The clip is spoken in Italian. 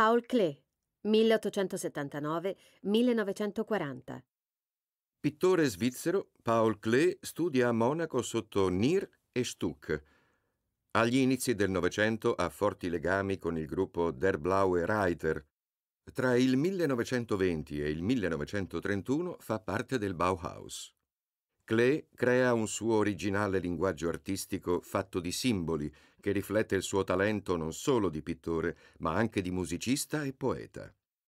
Paul Klee, 1879-1940. Pittore svizzero, Paul Klee studia a Monaco sotto Nir e Stuck. Agli inizi del Novecento ha forti legami con il gruppo Der Blaue Reiter. Tra il 1920 e il 1931 fa parte del Bauhaus. Klee crea un suo originale linguaggio artistico fatto di simboli che riflette il suo talento non solo di pittore, ma anche di musicista e poeta.